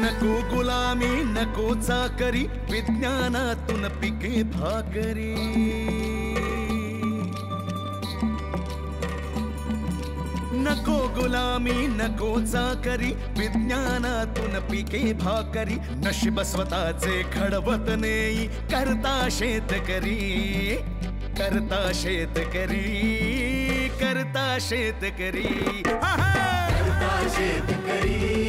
नको गुलामी नको चाकरी विज्ञानातून पिके भाकरी नको गुलामी नको चाकरी विज्ञानातून पिके भाकरी नशीब स्वतःचे खडवत नेई करता शेतकरी करता शेतकरी करता शेतकरी करता शेतकरी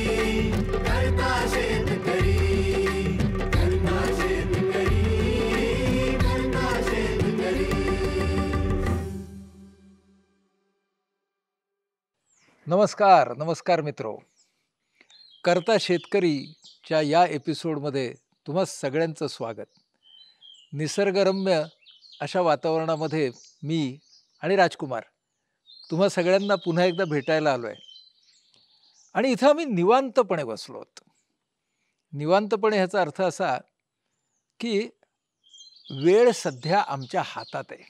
नमस्कार नमस्कार मित्रो करता शेतकरीच्या या एपिसोडमध्ये तुम्हा सगळ्यांचं स्वागत निसर्गरम्य अशा वातावरणामध्ये मी आणि राजकुमार तुम्हा सगळ्यांना पुन्हा एकदा भेटायला आलो आहे आणि इथं आम्ही निवांतपणे बसलो आहोत निवांतपणे ह्याचा अर्थ असा की वेळ सध्या आमच्या हातात आहे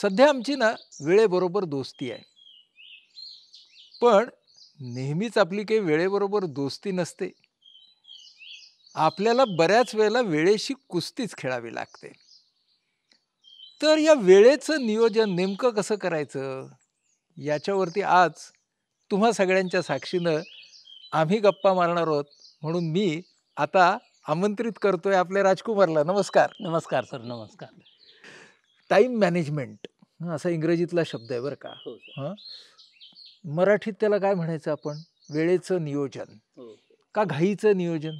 सध्या आमची ना वेळेबरोबर दोस्ती आहे पण नेहमीच आपली काही वेळेबरोबर दोस्ती नसते आपल्याला बऱ्याच वेळेला वेळेशी कुस्तीच खेळावी लागते तर या वेळेचं नियोजन नेमकं कसं करायचं याच्यावरती आज तुम्हा सगळ्यांच्या साक्षीनं आम्ही गप्पा मारणार आहोत म्हणून मी आता आमंत्रित करतोय आपल्या राजकुमारला नमस्कार नमस्कार सर नमस्कार टाईम मॅनेजमेंट असा इंग्रजीतला शब्द आहे बरं का हो मराठीत त्याला काय म्हणायचं आपण वेळेचं नियोजन हो. का घाईचं नियोजन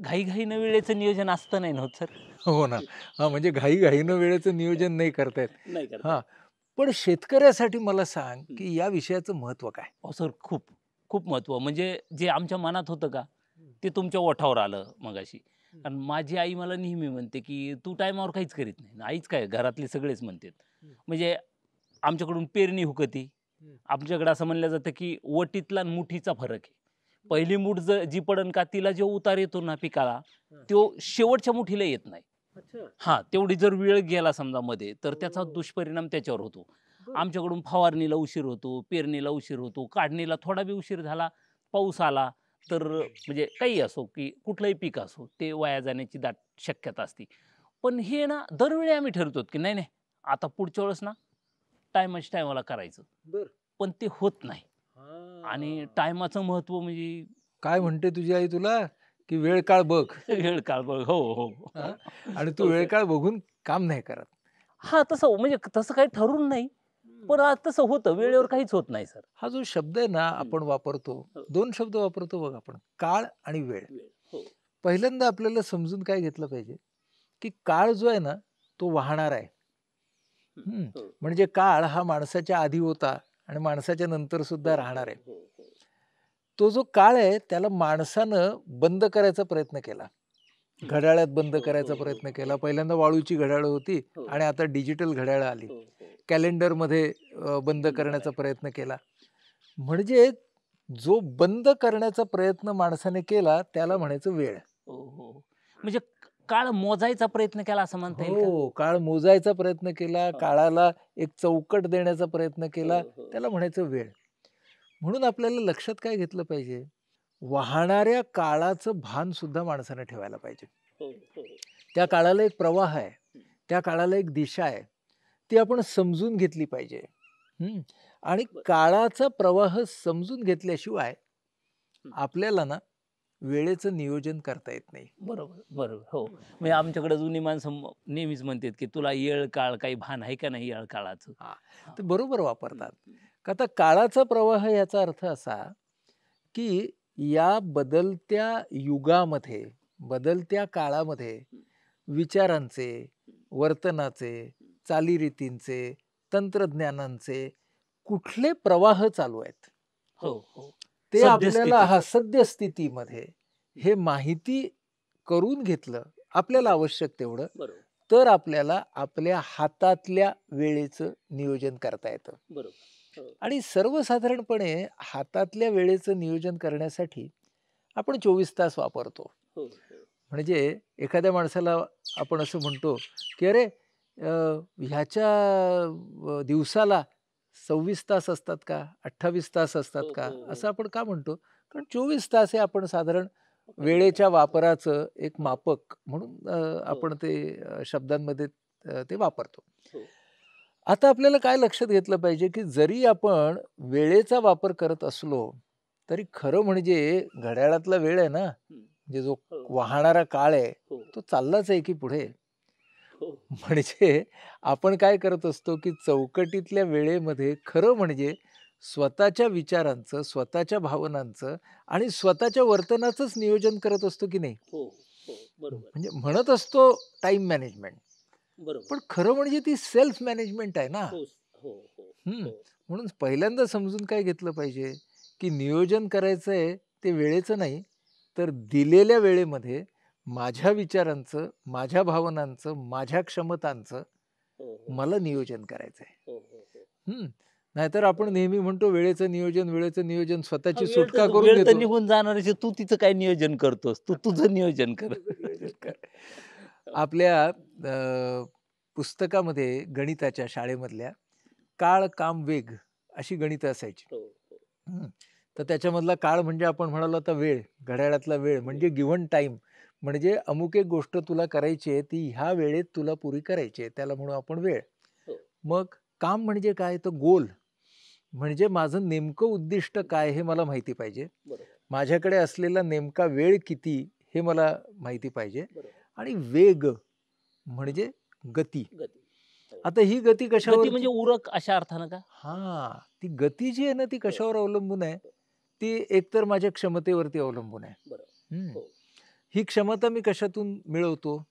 घाई घाईघाईनं वेळेचं नियोजन असतं नाही नव्हत सर हो ना हा म्हणजे घाईघाईनं वेळेचं नियोजन नाही करतायत हा पण शेतकऱ्यासाठी मला सांग की या विषयाचं महत्व काय हो सर खूप खूप महत्व म्हणजे जे आमच्या मनात होतं का ते तुमच्या ओठावर आलं मगाशी कारण माझी आई मला नेहमी म्हणते की तू टायमावर काहीच करीत नाही आईच काय घरातले सगळेच म्हणतात म्हणजे आमच्याकडून पेरणी हुकती आमच्याकडे असं म्हणलं जातं की वटीतला मुठीचा फरक आहे पहिली मूठ जर जी पडन का तिला जो उतार येतो ना पिकाला तो शेवटच्या मुठीला येत नाही हा तेवढी जर वेळ गेला समजा मध्ये तर त्याचा हो. दुष्परिणाम त्याच्यावर होतो आमच्याकडून फवारणीला उशीर होतो पेरणीला उशीर होतो काढणीला थोडा बी उशीर झाला पाऊस आला तर म्हणजे काही असो की कुठलंही पीक असो ते वाया जाण्याची दाट शक्यता असते पण हे ना दरवेळी आम्ही ठरतो की नाही नाही आता पुढच्या वेळेस ना टायमाच्या टायमाला करायचं बर पण ते होत नाही आणि टायमाचं महत्व म्हणजे काय म्हणते तुझी आई तुला की वेळ काळ बघ वेळ काळ बघ हो हो आणि तू वेळ काळ बघून काम नाही करत हा तसं म्हणजे तसं काही ठरून नाही पण आज तसं होतं वेळेवर काहीच होत नाही सर हा जो शब्द आहे ना आपण वापरतो हो. दोन शब्द वापरतो बघ आपण काळ आणि वेळ हो. पहिल्यांदा आपल्याला समजून काय घेतलं पाहिजे की काळ जो आहे ना तो वाहणार आहे म्हणजे काळ हा माणसाच्या आधी होता आणि माणसाच्या नंतर सुद्धा हो, हो, राहणार आहे हो, तो जो काळ आहे त्याला माणसानं बंद करायचा प्रयत्न केला घड्याळ्यात बंद करायचा प्रयत्न केला पहिल्यांदा वाळूची घड्याळ होती आणि आता डिजिटल घड्याळ आली कॅलेंडरमध्ये बंद करण्याचा प्रयत्न केला म्हणजे जो बंद करण्याचा प्रयत्न माणसाने केला त्याला म्हणायचं वेळ म्हणजे काळ मोजायचा प्रयत्न केला असं म्हणता येईल हो काळ मोजायचा प्रयत्न केला काळाला एक चौकट देण्याचा प्रयत्न केला हो, हो. त्याला म्हणायचं वेळ म्हणून आपल्याला लक्षात काय घेतलं पाहिजे वाहणाऱ्या काळाचं भान सुद्धा माणसानं ठेवायला पाहिजे हो, त्या काळाला एक प्रवाह आहे त्या काळाला एक दिशा आहे ती आपण समजून घेतली पाहिजे आणि काळाचा प्रवाह समजून घेतल्याशिवाय आपल्याला ना वेळेचं नियोजन करता येत नाही बरोबर बरोबर हो म्हणजे आमच्याकडे जुनी माणसं नेहमीच म्हणतात की तुला येळ काळ काही भान आहे का नाही येळ काळाचं ते बरोबर वापरतात का आता काळाचा प्रवाह याचा अर्थ असा की या बदलत्या युगामध्ये बदलत्या काळामध्ये विचारांचे वर्तनाचे चालीरीतींचे तंत्रज्ञानांचे कुठले प्रवाह चालू आहेत हो हो ते आपल्याला हा सद्यस्थितीमध्ये हे माहिती करून घेतलं आपल्याला आवश्यक तेवढं तर आपल्याला आपल्या हातातल्या वेळेचं नियोजन करता येतं हो. आणि सर्वसाधारणपणे हातातल्या वेळेचं नियोजन करण्यासाठी आपण चोवीस तास वापरतो हो, हो. म्हणजे एखाद्या माणसाला आपण असं म्हणतो की अरे ह्याच्या दिवसाला सव्वीस तास असतात का अठ्ठावीस तास असतात हो, का हो, हो. असं आपण का म्हणतो कारण चोवीस तास हे आपण साधारण वेळेच्या वापराचं एक मापक म्हणून आपण ते शब्दांमध्ये ते वापरतो आता आपल्याला काय लक्षात घेतलं पाहिजे की जरी आपण वेळेचा वापर करत असलो तरी खरं म्हणजे घड्याळातला वेळ आहे ना म्हणजे जो वाहणारा काळ आहे तो चाललाच आहे की पुढे म्हणजे आपण काय करत असतो की चौकटीतल्या वेळेमध्ये खरं म्हणजे स्वतःच्या विचारांचं स्वतःच्या भावनांचं आणि स्वतःच्या वर्तनाचंच नियोजन करत असतो की नाही हो, हो, म्हणजे म्हणत असतो टाइम मॅनेजमेंट बरोबर पण खरं म्हणजे ती सेल्फ मॅनेजमेंट आहे ना हो, म्हणून पहिल्यांदा समजून काय घेतलं पाहिजे की नियोजन करायचं आहे ते वेळेचं नाही तर दिलेल्या वेळेमध्ये माझ्या विचारांचं, माझ्या भावनांचं, माझ्या क्षमतांचं हो, हो, हो. मला नियोजन करायचं आहे. नाहीतर आपण नेहमी म्हणतो वेळेचं नियोजन, वेळेचं नियोजन स्वतःची सुटका करून निघून जाणार तू तिचं काय नियोजन करतोस? तू तुझं नियोजन कर. आपल्या पुस्तकामध्ये गणिताच्या शाळेमधल्या काळ, काम, वेग अशी गणित असायची. तर त्याच्यामधला काळ म्हणजे आपण म्हणालो आता वेळ, घड्याळातला वेळ म्हणजे गिव्हन टाइम म्हणजे अमुक एक गोष्ट तुला करायची आहे ती ह्या वेळेत तुला पुरी करायची आहे त्याला म्हणू आपण वेळ हो. मग काम म्हणजे काय तर गोल म्हणजे माझं नेमकं उद्दिष्ट काय हे मला माहिती पाहिजे माझ्याकडे असलेला नेमका वेळ किती हे मला माहिती पाहिजे आणि वेग म्हणजे गती हो. आता ही गती कशावर म्हणजे उरक अशा अर्थानं का हा ती गती जी आहे ना ती हो. कशावर अवलंबून आहे ती एकतर माझ्या क्षमतेवरती अवलंबून आहे ही क्षमता मी कशातून मिळवतो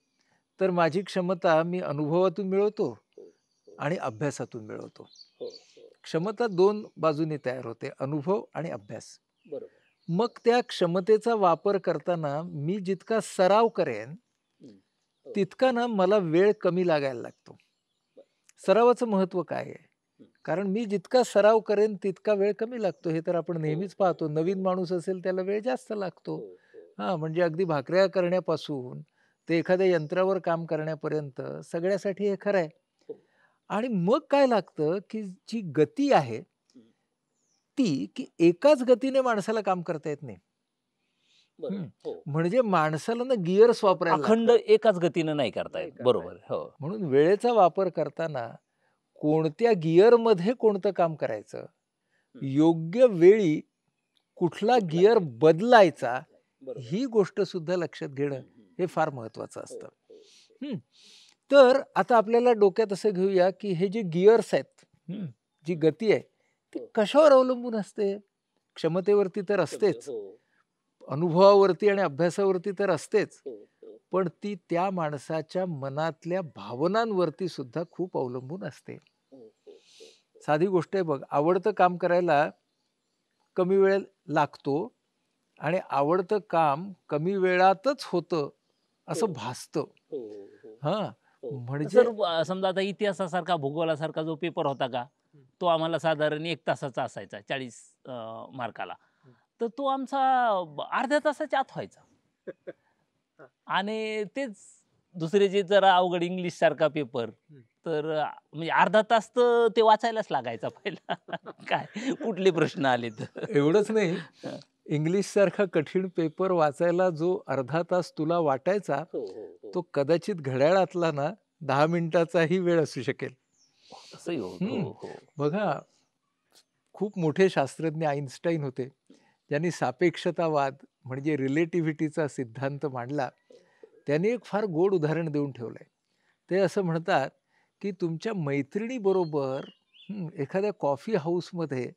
तर माझी क्षमता मी अनुभवातून मिळवतो आणि अभ्यासातून मिळवतो हो, हो. क्षमता दोन बाजूने तयार होते अनुभव आणि अभ्यास मग त्या क्षमतेचा वापर करताना मी जितका सराव करेन हो. तितका ना मला वेळ कमी लागायला लागतो सरावाचं महत्व काय आहे कारण मी जितका सराव करेन तितका वेळ कमी लागतो हे तर आपण नेहमीच पाहतो नवीन माणूस असेल त्याला वेळ जास्त लागतो हा म्हणजे अगदी भाकऱ्या करण्यापासून ते एखाद्या यंत्रावर काम करण्यापर्यंत सगळ्यासाठी हे खरं आहे हो. आणि मग काय लागतं की जी गती आहे ती की एकाच गतीने माणसाला काम करता येत नाही हो. म्हणजे माणसाला ना गिअर्स वापरायला अखंड एकाच गतीने नाही करता येत बरोबर हो म्हणून वेळेचा वापर करताना कोणत्या मध्ये कोणतं काम करायचं योग्य वेळी कुठला गिअर बदलायचा ही गोष्ट सुद्धा लक्षात घेणं हे फार महत्वाचं हो, असतं हो, हो. तर आता आपल्याला डोक्यात असं घेऊया की हे जे गिअर्स आहेत जी गती आहे ती कशावर अवलंबून असते क्षमतेवरती तर असतेच अनुभवावरती आणि अभ्यासावरती तर असतेच पण ती त्या माणसाच्या मनातल्या भावनांवरती सुद्धा खूप अवलंबून असते साधी गोष्ट आहे बघ आवडतं काम करायला कमी वेळ लागतो आणि आवडतं काम कमी वेळातच होतं असं हो. भासतं हो, हो, हा म्हणजे समजा आता इतिहासासारखा भूगोलासारखा जो पेपर होता का तो आम्हाला साधारण एक तासाचा असायचा चाळीस मार्काला तर तो आमचा अर्ध्या तासाच्या आत व्हायचा आणि तेच दुसरे जे जरा अवघड इंग्लिश सारखा पेपर तर म्हणजे अर्धा तास तर ते वाचायलाच लागायचा पहिला काय कुठले प्रश्न आले तर एवढंच नाही इंग्लिशसारखा कठीण पेपर वाचायला जो अर्धा तास तुला वाटायचा हो, हो, हो. तो कदाचित घड्याळातला ना दहा मिनिटाचाही वेळ असू शकेल बघा खूप मोठे शास्त्रज्ञ आईन्स्टाईन होते ज्यांनी सापेक्षतावाद म्हणजे रिलेटिव्हिटीचा सिद्धांत मांडला त्यांनी एक फार गोड उदाहरण देऊन ठेवलं आहे ते असं म्हणतात की तुमच्या मैत्रिणीबरोबर एखाद्या कॉफी हाऊसमध्ये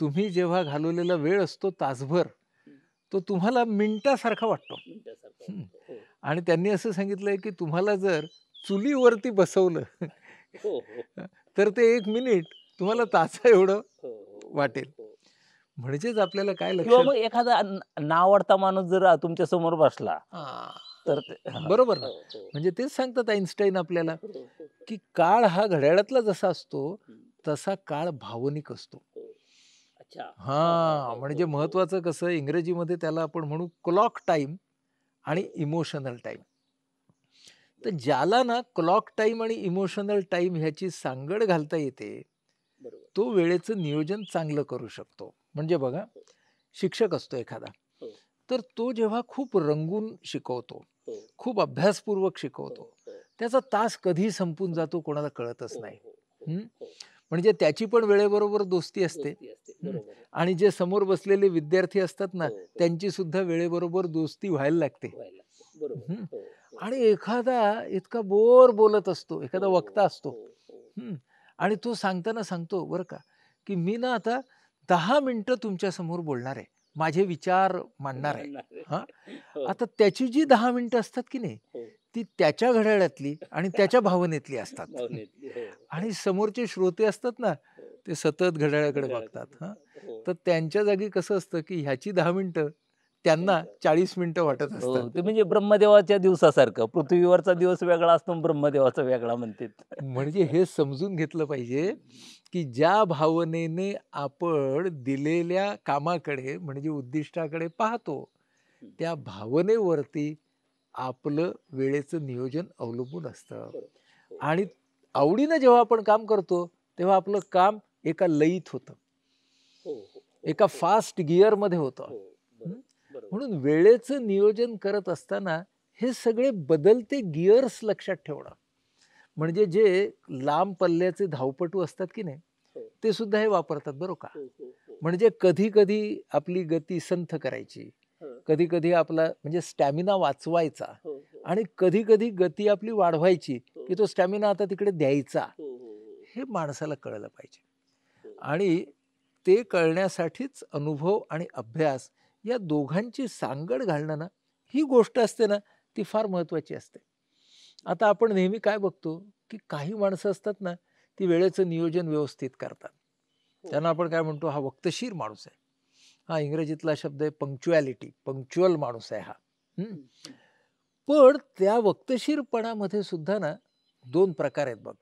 तुम्ही जेव्हा घालवलेला वेळ असतो तासभर तो तुम्हाला मिनिटासारखा वाटतो हो. आणि त्यांनी असं सांगितलंय की तुम्हाला जर चुलीवरती बसवलं हो, हो. तर ते एक मिनिट तुम्हाला तासा एवढं वाटेल म्हणजेच आपल्याला काय लक्ष एखादा नावडता माणूस जर तुमच्या समोर बसला तर बरोबर ना म्हणजे तेच सांगतात आईन्स्टाईन आपल्याला की काळ हा घड्याळातला जसा असतो तसा काळ भावनिक असतो हा म्हणजे महत्वाचं कसं इंग्रजीमध्ये त्याला आपण म्हणू क्लॉक टाइम आणि इमोशनल टाइम तर ज्याला ना क्लॉक टाइम आणि इमोशनल टाइम ह्याची सांगड घालता येते तो वेळेचं नियोजन चांगलं करू शकतो म्हणजे बघा हो. शिक्षक असतो एखादा हो. तर तो जेव्हा खूप रंगून शिकवतो हो. खूप अभ्यासपूर्वक शिकवतो त्याचा तास कधी संपून जातो कोणाला कळतच नाही म्हणजे त्याची पण वेळेबरोबर दोस्ती असते आणि जे समोर बसलेले विद्यार्थी असतात ना हो, हो. त्यांची सुद्धा वेळेबरोबर दोस्ती व्हायला लागते हो, आणि एखादा इतका बोर बोलत असतो एखादा वक्ता असतो आणि तो सांगताना सांगतो बर का की मी ना आता दहा मिनटं तुमच्या समोर बोलणार आहे माझे विचार मांडणार आहे हा आता त्याची जी दहा मिनिटं असतात की नाही ती त्याच्या घड्याळ्यातली आणि त्याच्या भावनेतली असतात आणि समोरचे श्रोते असतात ना ते सतत घड्याळाकडे बघतात हां हो. तर त्यांच्या जागी कसं असतं की ह्याची दहा मिनिटं त्यांना चाळीस मिनिटं वाटत हो, असतात म्हणजे ब्रह्मदेवाच्या दिवसासारखं पृथ्वीवरचा दिवस वेगळा असतो ब्रह्मदेवाचा वेगळा म्हणते म्हणजे हे समजून घेतलं पाहिजे की ज्या भावनेने आपण दिलेल्या कामाकडे म्हणजे उद्दिष्टाकडे पाहतो त्या भावनेवरती आपलं वेळेचं नियोजन अवलंबून असतं हो. आणि आवडीनं जेव्हा आपण काम करतो तेव्हा आपलं काम एका लयीत होतं हो, हो, हो, एका फास्ट मध्ये होतं म्हणून वेळेचं नियोजन करत असताना हे सगळे बदलते गिअर्स लक्षात ठेवणं म्हणजे जे लांब पल्ल्याचे धावपटू असतात की नाही ते सुद्धा हे वापरतात बरोबर का म्हणजे कधी कधी आपली गती संथ करायची कधी कधी आपला म्हणजे स्टॅमिना वाचवायचा आणि कधी कधी गती आपली वाढवायची की तो स्टॅमिना आता तिकडे द्यायचा हे माणसाला कळलं पाहिजे आणि ते कळण्यासाठीच अनुभव आणि अभ्यास या दोघांची सांगड घालणं ना ही गोष्ट असते ना ती फार महत्त्वाची असते आता आपण नेहमी काय बघतो की काही माणसं असतात ना ती वेळेचं नियोजन व्यवस्थित करतात हो. त्यांना आपण काय म्हणतो हा वक्तशीर माणूस आहे हा इंग्रजीतला शब्द आहे पंक्च्युॲलिटी पंक्च्युअल माणूस आहे हा पण त्या वक्तशीरपणामध्ये सुद्धा ना दोन प्रकार आहेत बघ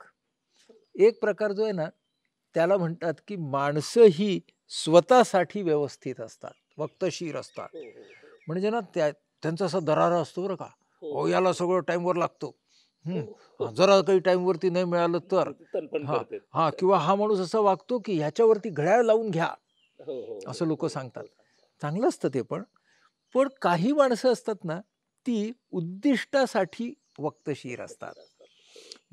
एक प्रकार जो आहे ना त्याला म्हणतात की माणसं ही स्वतःसाठी व्यवस्थित असतात वक्तशीर असतात म्हणजे ना त्या त्यांचा असा दरारा असतो बरं का हो, हो याला सगळं टाईमवर लागतो हो, हो. जरा काही टाइमवरती नाही मिळालं तर हा किंवा हा माणूस असा वागतो की ह्याच्यावरती घड्याळ लावून घ्या असं लोक सांगतात चांगलं असतं ते पण पण काही माणसं असतात ना ती उद्दिष्टासाठी वक्तशीर असतात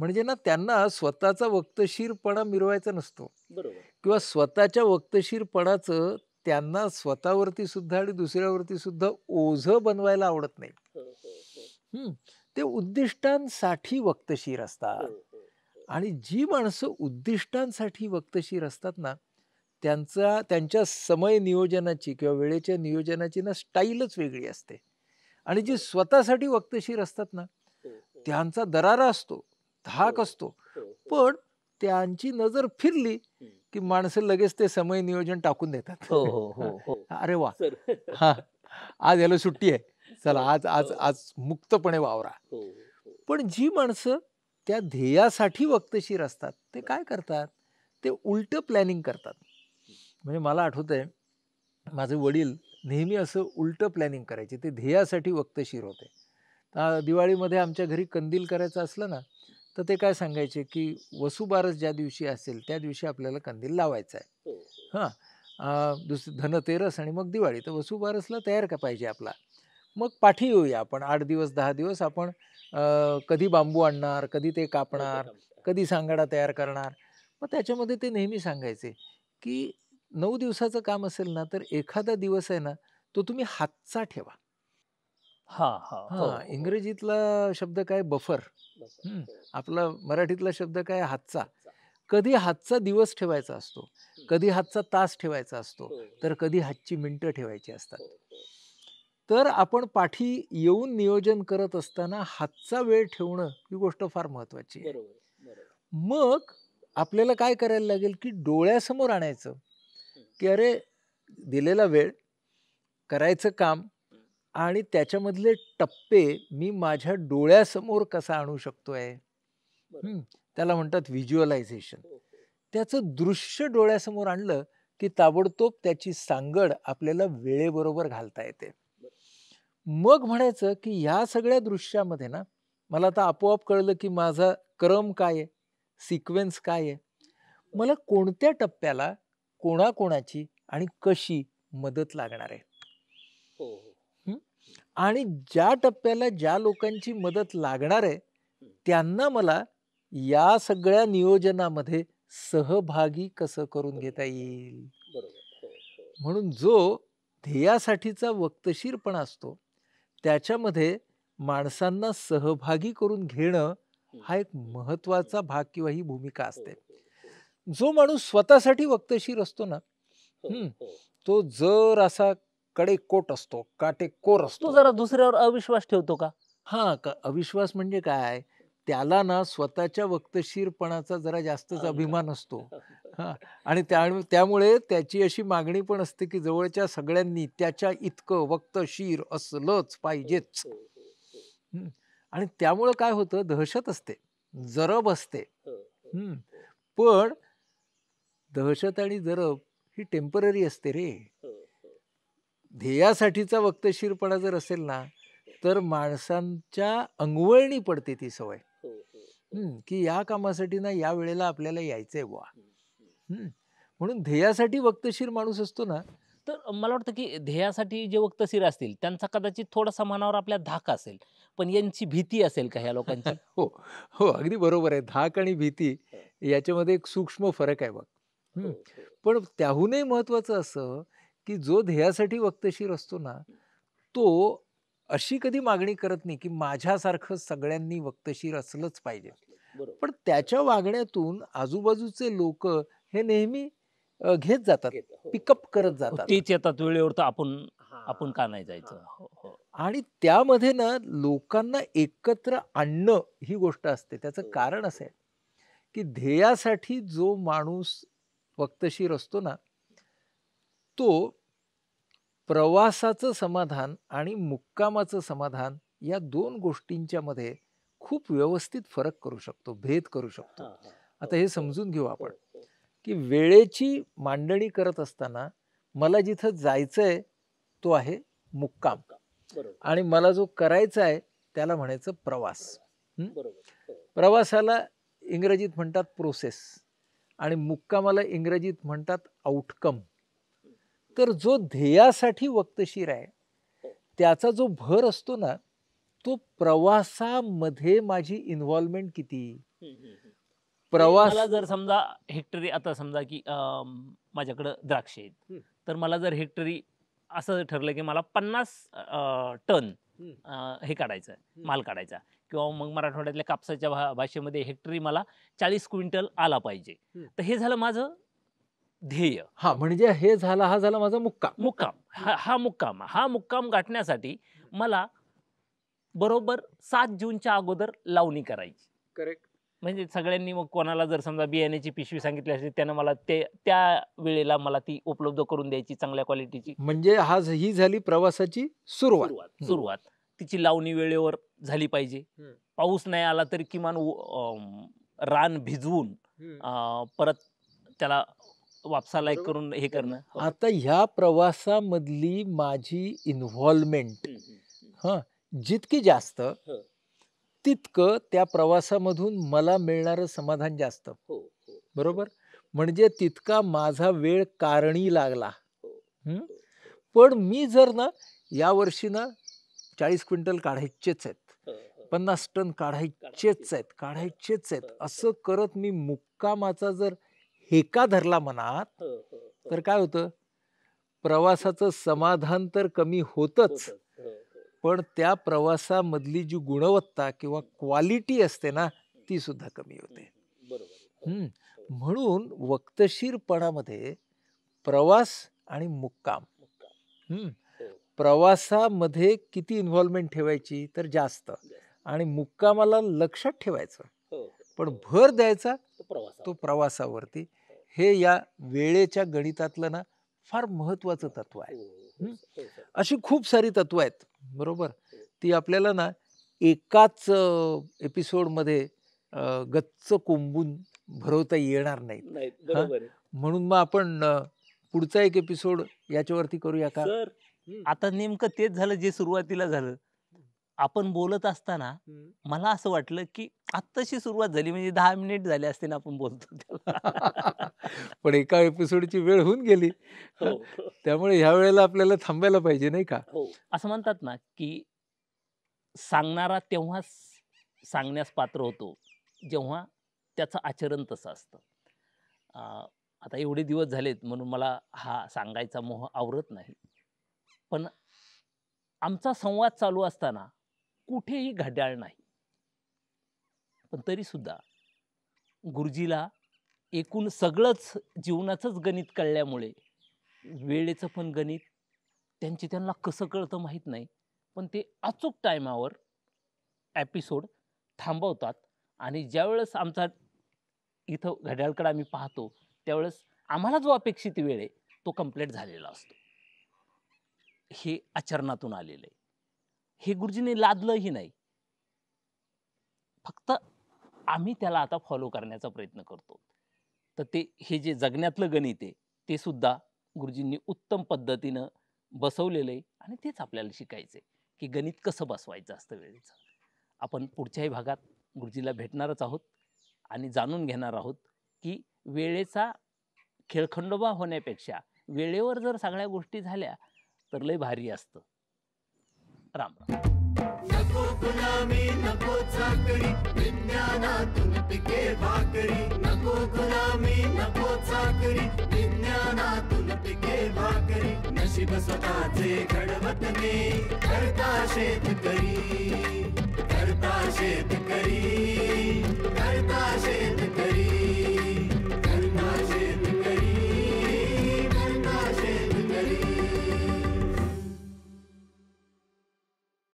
म्हणजे ना त्यांना स्वतःचा वक्तशीरपणा मिरवायचा नसतो किंवा स्वतःच्या वक्तशीरपणाचं त्यांना स्वतःवरती सुद्धा आणि दुसऱ्यावरती सुद्धा ओझ बनवायला आवडत नाही हो, हो, हो. ते उद्दिष्टांसाठी वक्तशीर असतात आणि जी माणसं उद्दिष्टांसाठी वक्तशीर असतात ना त्यांचा त्यांच्या समय नियोजनाची किंवा वेळेच्या नियोजनाची ना स्टाईलच वेगळी असते आणि जी स्वतःसाठी वक्तशीर असतात ना त्यांचा दरारा असतो धाक हो. असतो हो, हो. पण त्यांची नजर फिरली की माणसं लगेच ते समय नियोजन टाकून देतात हो हो अरे वा आज याला सुट्टी आहे चला आज आज आज मुक्तपणे वावरा पण जी माणसं त्या ध्येयासाठी वक्तशीर असतात ते काय करतात ते उलट प्लॅनिंग करतात म्हणजे मला आठवत आहे माझे वडील नेहमी असं उलट प्लॅनिंग करायचे ते ध्येयासाठी वक्तशीर होते दिवाळीमध्ये आमच्या घरी कंदील करायचं असलं ना तर ते काय सांगायचे की वसुबारस ज्या दिवशी असेल त्या दिवशी आपल्याला कंदील लावायचा आहे हो, हो. हां दुस धनतेरस आणि मग दिवाळी तर वसुबारसला तयार का पाहिजे आपला मग पाठी येऊया आपण आठ दिवस दहा दिवस आपण कधी बांबू आणणार कधी ते हो, कापणार कधी सांगाडा तयार करणार मग त्याच्यामध्ये ते नेहमी सांगायचे की नऊ दिवसाचं काम असेल ना तर एखादा दिवस आहे ना तो तुम्ही हातचा ठेवा हा हा इंग्रजीतला शब्द काय बफर हो. आपला मराठीतला शब्द काय हातचा कधी हातचा दिवस ठेवायचा असतो कधी हातचा तास ठेवायचा असतो हो. तर कधी हातची मिनटं ठेवायची असतात हो, तर आपण पाठी येऊन नियोजन करत असताना हातचा वेळ ठेवणं ही गोष्ट फार महत्वाची आहे मग आपल्याला काय करायला लागेल की डोळ्यासमोर आणायचं की अरे दिलेला वेळ करायचं काम आणि त्याच्यामधले टप्पे मी माझ्या डोळ्यासमोर कसा आणू शकतोय त्याला म्हणतात व्हिज्युअलायझेशन हो, हो. त्याचं दृश्य डोळ्यासमोर आणलं की ताबडतोब त्याची सांगड आपल्याला वेळेबरोबर घालता येते मग म्हणायचं की ह्या सगळ्या दृश्यामध्ये ना मला आता आपोआप कळलं की माझा क्रम काय आहे सिक्वेन्स काय आहे मला कोणत्या टप्प्याला कोणाकोणाची आणि कशी मदत लागणार आहे हो, आणि ज्या टप्प्याला ज्या लोकांची मदत लागणार आहे त्यांना मला या सगळ्या नियोजनामध्ये सहभागी कसं करून घेता येईल हो, हो. म्हणून जो ध्येयासाठीचा वक्तशीरपणा असतो त्याच्यामध्ये माणसांना सहभागी करून घेणं हा एक महत्वाचा भाग किंवा ही भूमिका हो, असते जो माणूस स्वतःसाठी वक्तशीर असतो ना तो जर असा कडेकोट असतो काटेकोर असतो जरा दुसऱ्यावर अविश्वास ठेवतो का हा का अविश्वास म्हणजे काय त्याला ना स्वतःच्या वक्तशीरपणाचा जरा जास्तच अभिमान असतो आणि त्यामुळे त्याची अशी मागणी पण असते की जवळच्या सगळ्यांनी त्याच्या इतकं वक्तशीर असलंच पाहिजेच आणि त्यामुळं काय होतं दहशत असते जरब असते हम्म. पण दहशत आणि जरब ही टेम्पररी असते रे ध्येयासाठीचा वक्तशीरपणा जर असेल ना तर माणसांच्या अंगवळणी पडते ती सवय हो, हो, हो. की या कामासाठी ना या वेळेला आपल्याला यायचंय बुवा म्हणून ध्येयासाठी वक्तशीर माणूस असतो ना तर मला वाटतं की ध्येयासाठी जे वक्तशीर असतील त्यांचा कदाचित थोडासा मनावर आपल्या धाक असेल पण यांची भीती असेल का ह्या लोकांची हो हो अगदी बरोबर आहे धाक आणि भीती याच्यामध्ये एक सूक्ष्म फरक आहे बघ पण त्याहूनही महत्वाचं असं की जो ध्येयासाठी वक्तशीर असतो ना तो अशी कधी मागणी करत नाही की माझ्यासारखं सगळ्यांनी वक्तशीर असलंच पाहिजे पण त्याच्या वागण्यातून आजूबाजूचे लोक हे नेहमी घेत जातात पिकअप हो. करत जातात हो, तेच येतात वेळेवर आपण आपण का नाही जायचं हो, आणि त्यामध्ये ना लोकांना एकत्र आणणं ही गोष्ट असते त्याचं कारण असं आहे की ध्येयासाठी जो माणूस वक्तशीर असतो ना तो प्रवासाचं समाधान आणि मुक्कामाचं समाधान या दोन गोष्टींच्या मध्ये खूप व्यवस्थित फरक करू शकतो भेद करू शकतो आता हे हो, हो. समजून घेऊ हो, आपण की वेळेची मांडणी करत असताना मला जिथं जायचं आहे तो आहे मुक्काम आणि मला जो करायचा आहे त्याला म्हणायचं प्रवास प्रवासाला इंग्रजीत म्हणतात प्रोसेस आणि मुक्कामाला इंग्रजीत म्हणतात आउटकम तर जो ध्येयासाठी वक्तशीर आहे त्याचा जो भर असतो ना तो प्रवासामध्ये माझी इन्व्हॉल्वमेंट किती म्हणजे प्रवास जर समजा हेक्टरी आता समजा की माझ्याकडं द्राक्ष आहेत तर मला जर हेक्टरी असं ठरलं की मला पन्नास टन हे काढायचं माल काढायचा किंवा मग मराठवाड्यातल्या कापसाच्या भाषेमध्ये हेक्टरी मला चाळीस क्विंटल आला पाहिजे तर हे झालं माझं ध्येय हा म्हणजे हे झाला हा झाला माझा मुक्काम मुक्काम हा मुक्काम हा मुक्काम गाठण्यासाठी मला बरोबर सात जूनच्या अगोदर लावणी करायची करेक्ट म्हणजे सगळ्यांनी मग कोणाला जर समजा बियाण्याची पिशवी सांगितली असेल त्यानं मला ते त्या वेळेला मला ती उपलब्ध करून द्यायची चांगल्या क्वालिटीची म्हणजे हा ही झाली प्रवासाची सुरुवात सुरुवात तिची लावणी वेळेवर झाली पाहिजे पाऊस नाही आला तरी किमान रान भिजवून परत त्याला वापसा करून हे करणं हो. आता ह्या प्रवासामधली माझी इन्व्हॉल्वमेंट हां जितकी जास्त हो. तितकं त्या प्रवासामधून मला मिळणार समाधान जास्त हो, बरोबर म्हणजे तितका माझा वेळ कारणी लागला पण मी जर ना यावर्षी ना चाळीस क्विंटल काढायचेच आहेत पन्नास टन काढायचेच आहेत काढायचेच आहेत असं करत मी मुक्कामाचा जर हेका धरला मनात हो, हो, हो. तर काय होतं प्रवासाचं समाधान तर कमी होतच पण त्या प्रवासामधली जी गुणवत्ता किंवा क्वालिटी असते ना ती सुद्धा कमी होते म्हणून वक्तशीरपणामध्ये प्रवास आणि मुक्काम प्रवासामध्ये किती इन्व्हॉल्वमेंट ठेवायची तर जास्त आणि मुक्कामाला लक्षात ठेवायचं पण भर द्यायचा तो प्रवासावरती हे या वेळेच्या गणितातलं ना फार महत्वाचं तत्व आहे हो, हो, अशी खूप सारी तत्व आहेत बरोबर हो. ती आपल्याला ना एकाच एपिसोडमध्ये गच्च कोंबून भरवता येणार नाही म्हणून मग आपण पुढचा एक एपिसोड याच्यावरती करूया का आता नेमकं तेच झालं जे सुरुवातीला झालं आपण बोलत असताना मला असं वाटलं की आत्ताशी सुरुवात झाली म्हणजे दहा मिनिट झाले असते ना आपण बोलतो पण एका एपिसोडची वेळ होऊन गेली हो. त्यामुळे ह्या वेळेला आपल्याला थांबायला पाहिजे नाही का हो. असं म्हणतात ना की सांगणारा तेव्हा सांगण्यास पात्र होतो जेव्हा त्याचं आचरण तसं असतं आता एवढे दिवस झालेत म्हणून मला हा सांगायचा मोह आवरत नाही पण आमचा संवाद चालू असताना कुठेही घड्याळ नाही पण तरीसुद्धा गुरुजीला एकूण सगळंच जीवनाचंच गणित कळल्यामुळे वेळेचं पण गणित त्यांचे त्यांना कसं कळतं माहीत नाही पण ते अचूक टायमावर एपिसोड थांबवतात आणि ज्यावेळेस आमचा इथं घड्याळकडे आम्ही पाहतो त्यावेळेस आम्हाला जो अपेक्षित वेळ आहे तो कम्प्लीट झालेला असतो हे आचरणातून आलेलं आहे हे गुरुजीने लादलंही नाही फक्त आम्ही त्याला आता फॉलो करण्याचा प्रयत्न करतो तर ते हे जे जगण्यातलं गणित आहे ते सुद्धा गुरुजींनी उत्तम पद्धतीनं बसवलेलं आहे आणि तेच आपल्याला शिकायचं आहे की गणित कसं बसवायचं असतं वेळेचं आपण पुढच्याही भागात गुरुजीला भेटणारच आहोत आणि जाणून घेणार आहोत की वेळेचा खेळखंडोबा होण्यापेक्षा वेळेवर जर सगळ्या गोष्टी झाल्या तर लय भारी असतं राम नको गुरामी नको टाकरी विद्याना तुनते के नको गुरामी नको टाकरी विद्याना तुनते के वाकरी नसीब सताते गणवत ने करता शेथ करी करता शेथ करी करता शेथ